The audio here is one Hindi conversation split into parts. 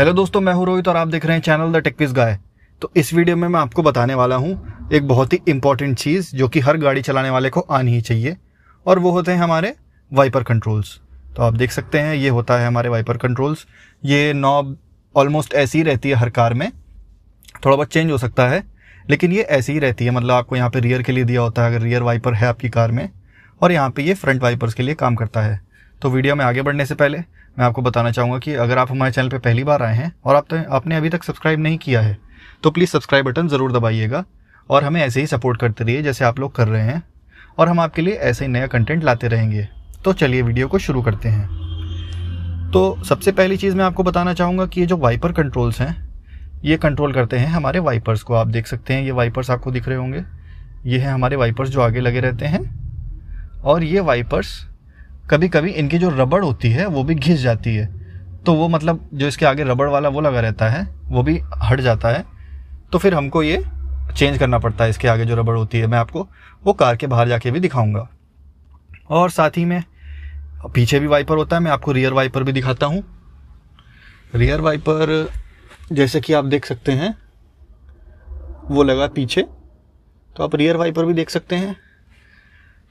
हेलो दोस्तों मैं हूं रोहित और आप देख रहे हैं चैनल द टेक्विस गाय तो इस वीडियो में मैं आपको बताने वाला हूं एक बहुत ही इंपॉर्टेंट चीज़ जो कि हर गाड़ी चलाने वाले को आनी ही चाहिए और वो होते हैं हमारे वाइपर कंट्रोल्स तो आप देख सकते हैं ये होता है हमारे वाइपर कंट्रोल्स ये नॉब ऑलमोस्ट ऐसी ही रहती है हर कार में थोड़ा बहुत चेंज हो सकता है लेकिन ये ऐसी ही रहती है मतलब आपको यहाँ पर रियर के लिए दिया होता है अगर रियर वाइपर है आपकी कार में और यहाँ पर ये फ्रंट वाइपर्स के लिए काम करता है तो वीडियो में आगे बढ़ने से पहले मैं आपको बताना चाहूँगा कि अगर आप हमारे चैनल पर पहली बार आए हैं और आप तो, आपने अभी तक सब्सक्राइब नहीं किया है तो प्लीज़ सब्सक्राइब बटन ज़रूर दबाइएगा और हमें ऐसे ही सपोर्ट करते रहिए जैसे आप लोग कर रहे हैं और हम आपके लिए ऐसे ही नया कंटेंट लाते रहेंगे तो चलिए वीडियो को शुरू करते हैं तो सबसे पहली चीज़ मैं आपको बताना चाहूँगा कि ये जो वाइपर कंट्रोल्स हैं ये कंट्रोल करते हैं हमारे वाइपर्स को आप देख सकते हैं ये वाइपर्स आपको दिख रहे होंगे ये हैं हमारे वाइपर्स जो आगे लगे रहते हैं और ये वाइपर्स कभी कभी इनकी जो रबड़ होती है वो भी घिस जाती है तो वो मतलब जो इसके आगे रबड़ वाला वो लगा रहता है वो भी हट जाता है तो फिर हमको ये चेंज करना पड़ता है इसके आगे जो रबड़ होती है मैं आपको वो कार के बाहर जाके भी दिखाऊंगा और साथ ही में पीछे भी वाइपर होता है मैं आपको रियर वाइपर भी दिखाता हूँ रियर वाइपर जैसे कि आप देख सकते हैं वो लगा पीछे तो आप रियर वाइपर भी देख सकते हैं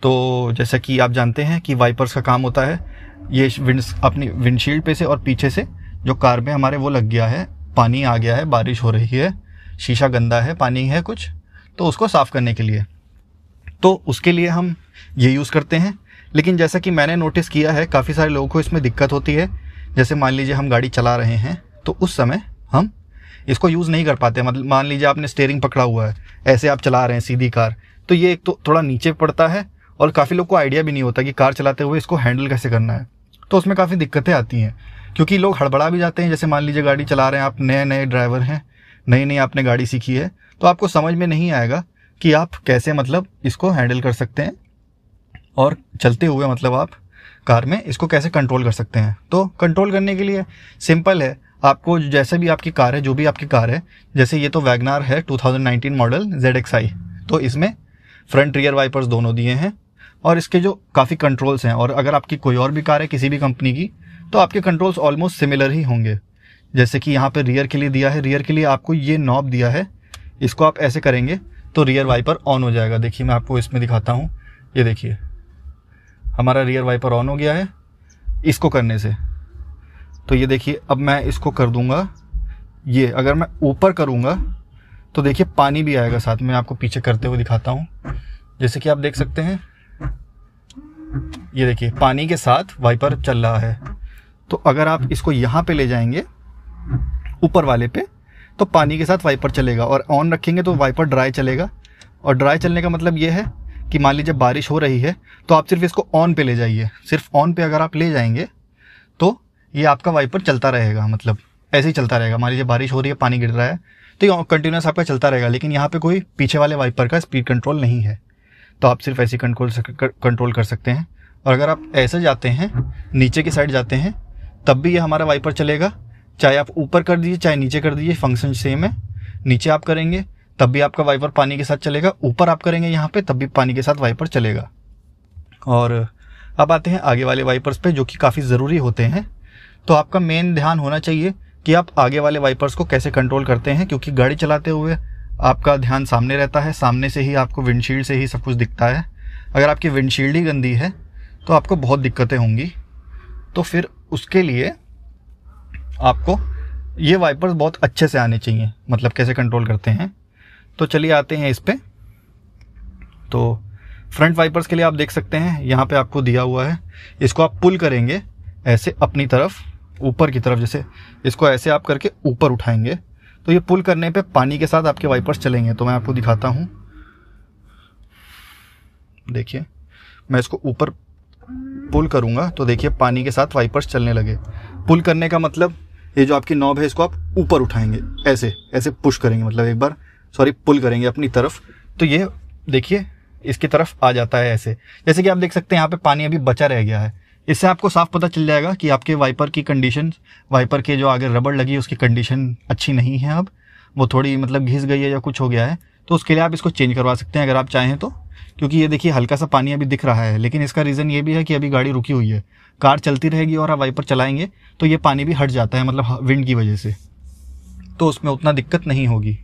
तो जैसा कि आप जानते हैं कि वाइपर्स का काम होता है ये विंड अपनी विंडशील्ड पे से और पीछे से जो कार में हमारे वो लग गया है पानी आ गया है बारिश हो रही है शीशा गंदा है पानी है कुछ तो उसको साफ़ करने के लिए तो उसके लिए हम ये यूज़ करते हैं लेकिन जैसा कि मैंने नोटिस किया है काफ़ी सारे लोगों को इसमें दिक्कत होती है जैसे मान लीजिए हम गाड़ी चला रहे हैं तो उस समय हम इसको यूज़ नहीं कर पाते मतलब मान लीजिए आपने स्टेयरिंग पकड़ा हुआ है ऐसे आप चला रहे हैं सीधी कार तो ये एक तो थोड़ा नीचे पड़ता है और काफ़ी लोग को आइडिया भी नहीं होता कि कार चलाते हुए इसको हैंडल कैसे करना है तो उसमें काफ़ी दिक्कतें आती हैं क्योंकि लोग हड़बड़ा भी जाते हैं जैसे मान लीजिए गाड़ी चला रहे हैं आप नए नए ड्राइवर हैं नई नई आपने गाड़ी सीखी है तो आपको समझ में नहीं आएगा कि आप कैसे मतलब इसको हैंडल कर सकते हैं और चलते हुए मतलब आप कार में इसको कैसे कंट्रोल कर सकते हैं तो कंट्रोल करने के लिए सिंपल है आपको जैसे भी आपकी कार है जो भी आपकी कार है जैसे ये तो वैगनार है 2019 मॉडल जेड तो इसमें फ्रंट रियर वाइपर्स दोनों दिए हैं और इसके जो काफ़ी कंट्रोल्स हैं और अगर आपकी कोई और भी कार है किसी भी कंपनी की तो आपके कंट्रोल्स ऑलमोस्ट सिमिलर ही होंगे जैसे कि यहाँ पर रियर के लिए दिया है रियर के लिए आपको ये नॉब दिया है इसको आप ऐसे करेंगे तो रियर वाइपर ऑन हो जाएगा देखिए मैं आपको इसमें दिखाता हूँ ये देखिए हमारा रियर वाइपर ऑन हो गया है इसको करने से तो ये देखिए अब मैं इसको कर दूँगा ये अगर मैं ऊपर करूँगा तो देखिए पानी भी आएगा साथ में आपको पीछे करते हुए दिखाता हूँ जैसे कि आप देख सकते हैं ये देखिए पानी के साथ वाइपर चल रहा है तो अगर आप इसको यहाँ पे ले जाएंगे ऊपर वाले पे तो पानी के साथ वाइपर चलेगा और ऑन रखेंगे तो वाइपर ड्राई चलेगा और ड्राई चलने का मतलब ये है कि मान लीजिए बारिश हो रही है तो आप सिर्फ इसको ऑन पे ले जाइए सिर्फ ऑन पे अगर आप ले जाएंगे तो ये आपका वाइपर चलता रहेगा मतलब ऐसे ही चलता रहेगा मान लीजिए बारिश हो रही है पानी गिर रहा है तो ये कंटिन्यूस आपका चलता रहेगा लेकिन यहाँ पे कोई पीछे वाले वाइपर का स्पीड कंट्रोल नहीं है तो आप सिर्फ ऐसे कंट्रोल कंट्रोल कर सकते हैं और अगर आप ऐसे जाते हैं नीचे की साइड जाते हैं तब भी ये हमारा वाइपर चलेगा चाहे आप ऊपर कर दीजिए चाहे नीचे कर दीजिए फंक्शन सेम है नीचे आप करेंगे तब भी आपका वाइपर पानी के साथ चलेगा ऊपर आप करेंगे यहाँ पे तब भी पानी के साथ वाइपर चलेगा और अब आते हैं आगे वाले वाइपर्स पे जो कि काफ़ी ज़रूरी होते हैं तो आपका मेन ध्यान होना चाहिए कि आप आगे वाले वाइपर्स को कैसे कंट्रोल करते हैं क्योंकि गाड़ी चलाते हुए आपका ध्यान सामने रहता है सामने से ही आपको विंडशील्ड से ही सब कुछ दिखता है अगर आपकी विंडशील्ड ही गंदी है तो आपको बहुत दिक्कतें होंगी तो फिर उसके लिए आपको ये वाइपर्स बहुत अच्छे से आने चाहिए मतलब कैसे कंट्रोल करते हैं तो चलिए आते हैं इस पर तो फ्रंट वाइपर्स के लिए आप देख सकते हैं यहाँ पे आपको दिया हुआ है इसको आप पुल करेंगे ऐसे अपनी तरफ ऊपर की तरफ जैसे इसको ऐसे आप करके ऊपर उठाएंगे तो ये पुल करने पे पानी के साथ आपके वाइपर्स चलेंगे तो मैं आपको दिखाता हूँ देखिए मैं इसको ऊपर पुल करूँगा तो देखिए पानी के साथ वाइपर्स चलने लगे पुल करने का मतलब ये जो आपकी नॉब है इसको आप ऊपर उठाएंगे ऐसे ऐसे पुश करेंगे मतलब एक बार सॉरी पुल करेंगे अपनी तरफ तो ये देखिए इसकी तरफ आ जाता है ऐसे जैसे कि आप देख सकते हैं यहाँ पे पानी अभी बचा रह गया है इससे आपको साफ पता चल जाएगा कि आपके वाइपर की कंडीशन वाइपर के जो आगे रबड़ लगी उसकी कंडीशन अच्छी नहीं है अब वो थोड़ी मतलब घिस गई है या कुछ हो गया है तो उसके लिए आप इसको चेंज करवा सकते हैं अगर आप चाहें तो क्योंकि ये देखिए हल्का सा पानी अभी दिख रहा है लेकिन इसका रीज़न ये भी है कि अभी गाड़ी रुकी हुई है कार चलती रहेगी और आप वाइपर चलाएंगे तो ये पानी भी हट जाता है मतलब विंड की वजह से तो उसमें उतना दिक्कत नहीं होगी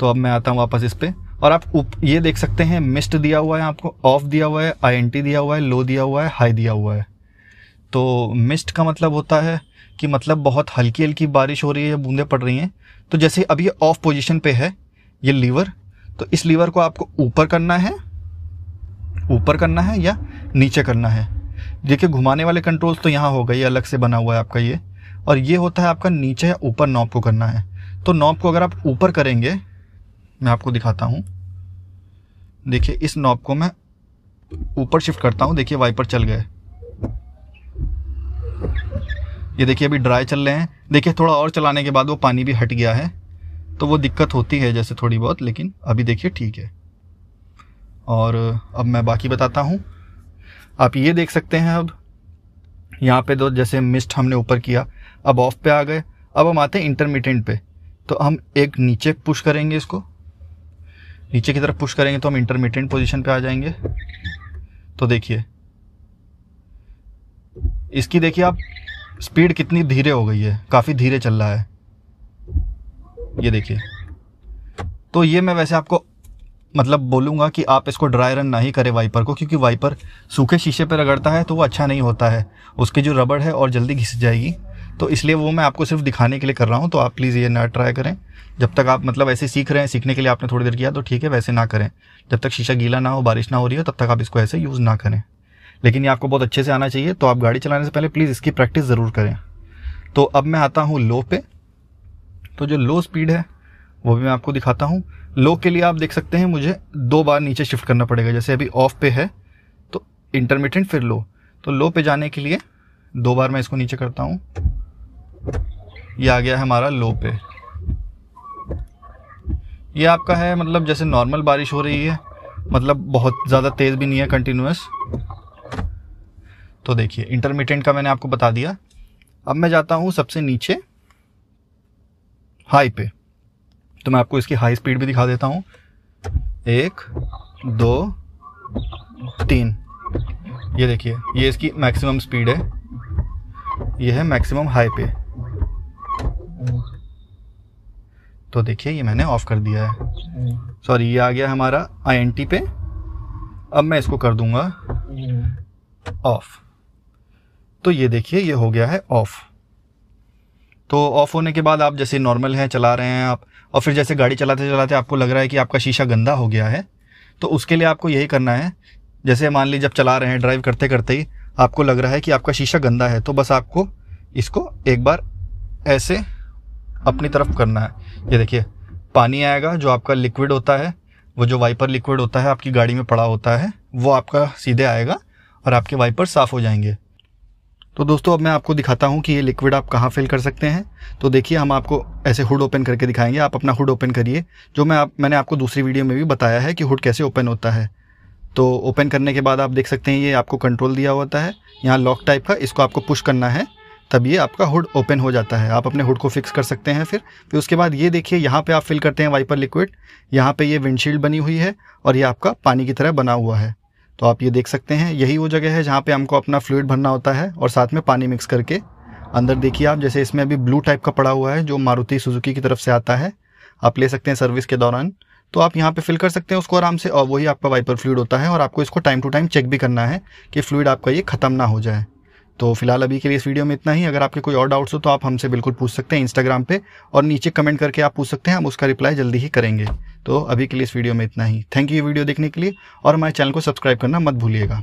तो अब मैं आता हूँ वापस इस पर और आप उप ये देख सकते हैं मिस्ड दिया हुआ है आपको ऑफ दिया हुआ है आईएनटी दिया हुआ है लो दिया हुआ है हाई दिया हुआ है तो मिस्ट का मतलब होता है कि मतलब बहुत हल्की हल्की बारिश हो रही है या बूंदें पड़ रही हैं तो जैसे अभी ये ऑफ पोजीशन पर है ये लीवर तो इस लीवर को आपको ऊपर करना है ऊपर करना है या नीचे करना है देखिए घुमाने वाले कंट्रोल्स तो यहाँ हो गए अलग से बना हुआ है आपका ये और ये होता है आपका नीचे या ऊपर नॉब को करना है तो नॉब को अगर आप ऊपर करेंगे मैं आपको दिखाता हूँ देखिए इस नॉब को मैं ऊपर शिफ्ट करता हूँ देखिए वाइपर चल गए ये देखिए अभी ड्राई चल रहे हैं देखिए थोड़ा और चलाने के बाद वो पानी भी हट गया है तो वो दिक्कत होती है जैसे थोड़ी बहुत लेकिन अभी देखिए ठीक है और अब मैं बाकी बताता हूँ आप ये देख सकते हैं अब यहाँ पे दो जैसे मिस्ट हमने ऊपर किया अब ऑफ पे आ गए अब हम आते हैं इंटरमीडियंट पे तो हम एक नीचे पुश करेंगे इसको नीचे की तरफ पुश करेंगे तो हम इंटरमीडिएट पोजीशन पे आ जाएंगे तो देखिए इसकी देखिए आप स्पीड कितनी धीरे हो गई है काफ़ी धीरे चल रहा है ये देखिए तो ये मैं वैसे आपको मतलब बोलूँगा कि आप इसको ड्राई रन ना ही करें वाइपर को क्योंकि वाइपर सूखे शीशे पर रगड़ता है तो वो अच्छा नहीं होता है उसकी जो रबड़ है और जल्दी घिस जाएगी तो इसलिए वो मैं आपको सिर्फ दिखाने के लिए कर रहा हूँ तो आप प्लीज़ ये ना ट्राई करें जब तक आप मतलब ऐसे सीख रहे हैं सीखने के लिए आपने थोड़ी देर किया तो ठीक है वैसे ना करें जब तक शीशा गीला ना हो बारिश ना हो रही हो तब तक आप इसको ऐसे यूज़ ना करें लेकिन ये आपको बहुत अच्छे से आना चाहिए तो आप गाड़ी चलाने से पहले प्लीज़ इसकी प्रैक्टिस ज़रूर करें तो अब मैं आता हूँ लो पे तो जो लो स्पीड है वो भी मैं आपको दिखाता हूँ लो के लिए आप देख सकते हैं मुझे दो बार नीचे शिफ्ट करना पड़ेगा जैसे अभी ऑफ पे है तो इंटरमीडियट फिर लो तो लो पे जाने के लिए दो बार मैं इसको नीचे करता हूँ ये आ गया है हमारा लो पे ये आपका है मतलब जैसे नॉर्मल बारिश हो रही है मतलब बहुत ज़्यादा तेज़ भी नहीं है कंटिन्यूस तो देखिए इंटरमीडियट का मैंने आपको बता दिया अब मैं जाता हूँ सबसे नीचे हाई पे तो मैं आपको इसकी हाई स्पीड भी दिखा देता हूँ एक दो तीन ये देखिए ये इसकी मैक्सिमम स्पीड है ये है मैक्सिमम हाई पे तो देखिए ये मैंने ऑफ़ कर दिया है सॉरी ये आ गया हमारा आई पे अब मैं इसको कर दूंगा ऑफ तो ये देखिए ये हो गया है ऑफ़ तो ऑफ़ होने के बाद आप जैसे नॉर्मल हैं चला रहे हैं आप और फिर जैसे गाड़ी चलाते चलाते आपको लग रहा है कि आपका शीशा गंदा हो गया है तो उसके लिए आपको यही करना है जैसे मान लीजिए जब चला रहे हैं ड्राइव करते करते ही आपको लग रहा है कि आपका शीशा गंदा है तो बस आपको इसको एक बार ऐसे अपनी तरफ करना है ये देखिए पानी आएगा जो आपका लिक्विड होता है वो जो वाइपर लिक्विड होता है आपकी गाड़ी में पड़ा होता है वो आपका सीधे आएगा और आपके वाइपर साफ़ हो जाएंगे तो दोस्तों अब मैं आपको दिखाता हूँ कि ये लिक्विड आप कहाँ फिल कर सकते हैं तो देखिए हम आपको ऐसे हुड ओपन करके दिखाएंगे आप अपना हुड ओपन करिए जो मैं आप मैंने आपको दूसरी वीडियो में भी बताया है कि हुड कैसे ओपन होता है तो ओपन करने के बाद आप देख सकते हैं ये आपको कंट्रोल दिया होता है यहाँ लॉक टाइप का इसको आपको पुश करना है तब ये आपका हुड ओपन हो जाता है आप अपने हुड को फिक्स कर सकते हैं फिर फिर उसके बाद ये देखिए यहाँ पे आप फिल करते हैं वाइपर लिक्विड यहाँ पे ये विंडशील्ड बनी हुई है और ये आपका पानी की तरह बना हुआ है तो आप ये देख सकते हैं यही वो जगह है जहाँ पे हमको अपना फ्लूड भरना होता है और साथ में पानी मिक्स करके अंदर देखिए आप जैसे इसमें अभी ब्लू टाइप का पड़ा हुआ है जो मारुति सुजुकी की तरफ से आता है आप ले सकते हैं सर्विस के दौरान तो आप यहाँ पे फिल कर सकते हैं उसको आराम से और वही आपका वाइपर फ्लूड होता है और आपको इसको टाइम टू टाइम चेक भी करना है कि फ्लूड आपका ये ख़त्म ना हो जाए तो फिलहाल अभी के लिए इस वीडियो में इतना ही अगर आपके कोई और डाउट्स हो तो आप हमसे बिल्कुल पूछ सकते हैं इंस्टाग्राम पे और नीचे कमेंट करके आप पूछ सकते हैं हम उसका रिप्लाई जल्दी ही करेंगे तो अभी के लिए इस वीडियो में इतना ही थैंक यू वीडियो देखने के लिए और हमारे चैनल को सब्सक्राइब करना मत भूलिएगा